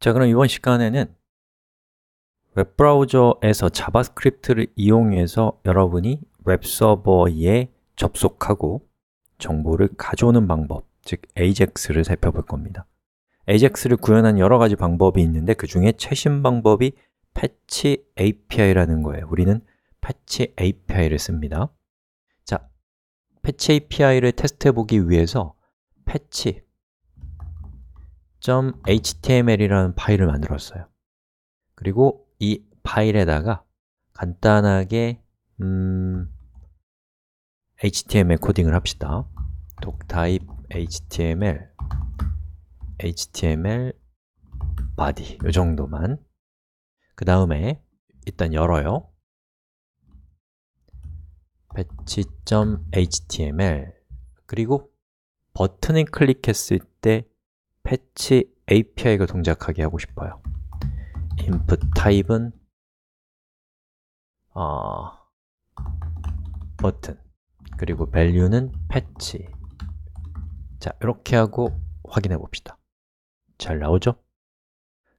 자, 그럼 이번 시간에는 웹브라우저에서 자바스크립트를 이용해서 여러분이 웹서버에 접속하고 정보를 가져오는 방법, 즉 AJAX를 살펴볼 겁니다 AJAX를 구현한 여러 가지 방법이 있는데 그 중에 최신 방법이 패치 API라는 거예요 우리는 패치 API를 씁니다 자, 패치 API를 테스트해 보기 위해서 패치, html이라는 파일을 만들었어요. 그리고 이 파일에다가 간단하게 음, html 코딩을 합시다. doctype html html body 요 정도만 그 다음에 일단 열어요. patch.html 그리고 버튼을 클릭했을 때 패치 API가 동작하게 하고 싶어요. input p e 은 어, button 그리고 value는 패치 자 이렇게 하고 확인해 봅시다 잘 나오죠?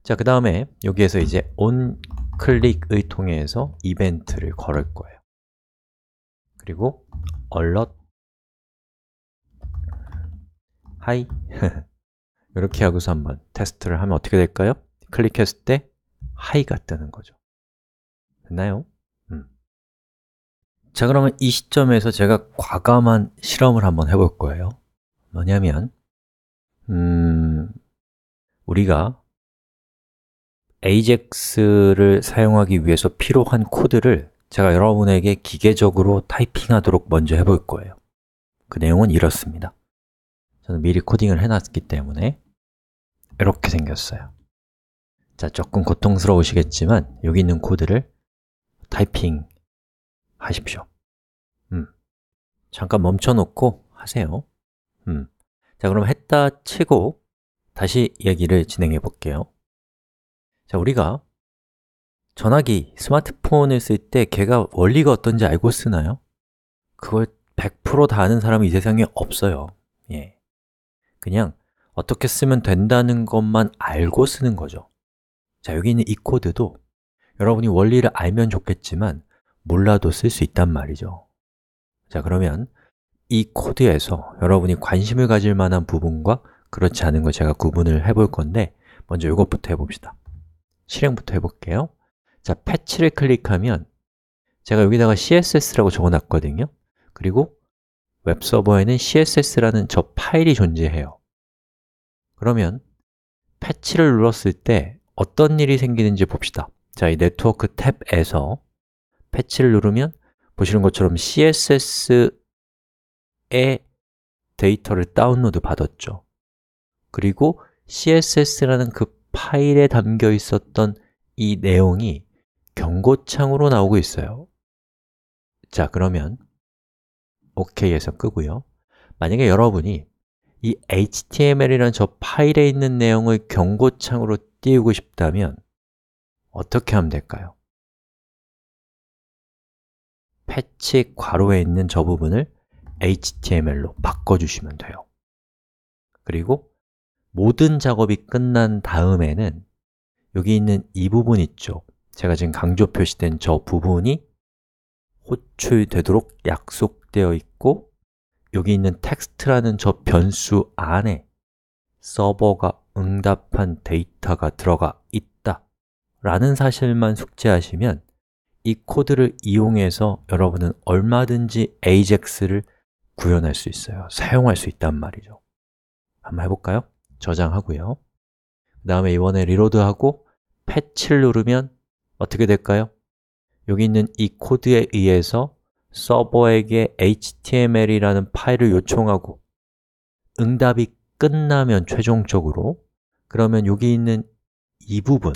자그 다음에 여기에서 이제 on c l i c k 을 통해서 이벤트를 걸을 거예요 그리고 alert hi 이렇게 하고서 한번 테스트를 하면 어떻게 될까요? 클릭했을 때 하이가 뜨는 거죠 됐나요? 음. 자 그러면 이 시점에서 제가 과감한 실험을 한번 해볼 거예요 뭐냐면 음, 우리가 AJAX를 사용하기 위해서 필요한 코드를 제가 여러분에게 기계적으로 타이핑하도록 먼저 해볼 거예요 그 내용은 이렇습니다 저는 미리 코딩을 해놨기 때문에 이렇게 생겼어요 자, 조금 고통스러우시겠지만 여기 있는 코드를 타이핑 하십시오 음, 잠깐 멈춰놓고 하세요 음. 자, 그럼 했다 치고 다시 이야기를 진행해 볼게요 자, 우리가 전화기, 스마트폰을 쓸 때 걔가 원리가 어떤지 알고 쓰나요? 그걸 100%다 아는 사람이 이 세상에 없어요 예. 그냥 어떻게 쓰면 된다는 것만 알고 쓰는 거죠 자, 여기 있는 이 코드도 여러분이 원리를 알면 좋겠지만 몰라도 쓸 수 있단 말이죠 자, 그러면 이 코드에서 여러분이 관심을 가질 만한 부분과 그렇지 않은 걸 제가 구분을 해볼 건데 먼저 이것부터 해봅시다 실행부터 해볼게요 자, 패치를 클릭하면 제가 여기다가 css라고 적어놨거든요 그리고 웹서버에는 css라는 저 파일이 존재해요. 그러면 패치를 눌렀을 때 어떤 일이 생기는지 봅시다. 자, 이 네트워크 탭에서 패치를 누르면 보시는 것처럼 css의 데이터를 다운로드 받았죠. 그리고 css라는 그 파일에 담겨 있었던 이 내용이 경고창으로 나오고 있어요. 자, 그러면 OK에서 끄고요 만약에 여러분이 이 HTML이라는 저 파일에 있는 내용을 경고창으로 띄우고 싶다면 어떻게 하면 될까요? 패치 괄호에 있는 저 부분을 HTML로 바꿔주시면 돼요 그리고 모든 작업이 끝난 다음에는 여기 있는 이 부분 있죠? 제가 지금 강조 표시된 저 부분이 호출되도록 약속되어 있고 여기 있는 텍스트라는 저 변수 안에 서버가 응답한 데이터가 들어가 있다 라는 사실만 숙지하시면 이 코드를 이용해서 여러분은 얼마든지 AJAX를 구현할 수 있어요 사용할 수 있단 말이죠 한번 해볼까요? 저장하고요 그 다음에 이번에 리로드하고 패치를 누르면 어떻게 될까요? 여기 있는 이 코드에 의해서 서버에게 HTML이라는 파일을 요청하고 응답이 끝나면 최종적으로 그러면 여기 있는 이 부분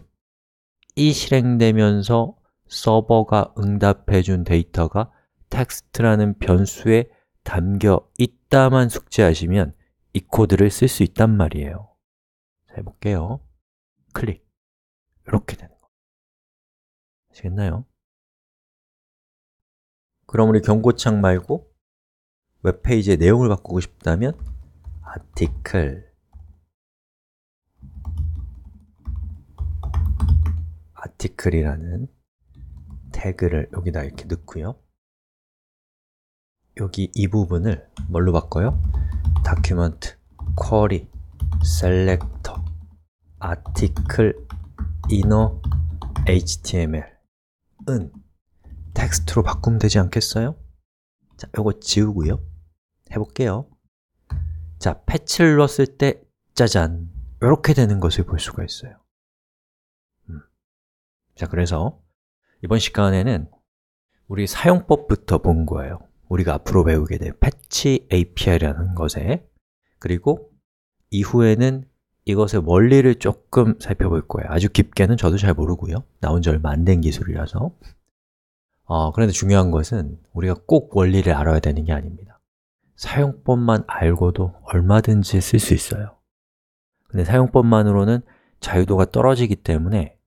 이 실행되면서 서버가 응답해준 데이터가 텍스트라는 변수에 담겨 있다만 숙지하시면 이 코드를 쓸 수 있단 말이에요 해볼게요 클릭 이렇게 되는 거 아시겠나요? 그럼 우리 경고창 말고 웹페이지의 내용을 바꾸고 싶다면 article article이라는 태그를 여기다 이렇게 넣고요 여기 이 부분을 뭘로 바꿔요? document query selector article inner html 은 텍스트로 바꾸면 되지 않겠어요? 자, 요거 지우고요. 해볼게요. 자, 패치를 넣었을 때 짜잔! 이렇게 되는 것을 볼 수가 있어요. 음. 자, 그래서 이번 시간에는 우리 사용법부터 본 거예요. 우리가 앞으로 배우게 될 패치 API라는 것에 그리고 이후에는 이것의 원리를 조금 살펴볼 거예요. 아주 깊게는 저도 잘 모르고요. 나온 지 얼마 안 된 기술이라서 어, 그런데 중요한 것은 우리가 꼭 원리를 알아야 되는 게 아닙니다 사용법만 알고도 얼마든지 쓸 수 있어요 근데 사용법만으로는 자유도가 떨어지기 때문에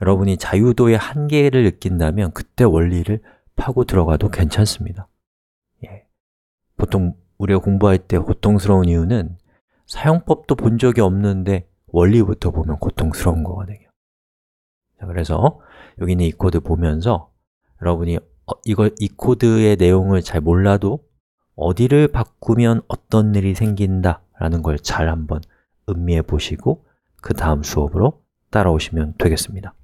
여러분이 자유도의 한계를 느낀다면 그때 원리를 파고 들어가도 괜찮습니다 예. 보통 우리가 공부할 때 고통스러운 이유는 사용법도 본 적이 없는데 원리부터 보면 고통스러운 거거든요 자, 그래서 여기 있는 이 코드 보면서 여러분이 어, 이걸 이 코드의 내용을 잘 몰라도 어디를 바꾸면 어떤 일이 생긴다 라는 걸 잘 한번 음미해 보시고 그 다음 수업으로 따라오시면 되겠습니다.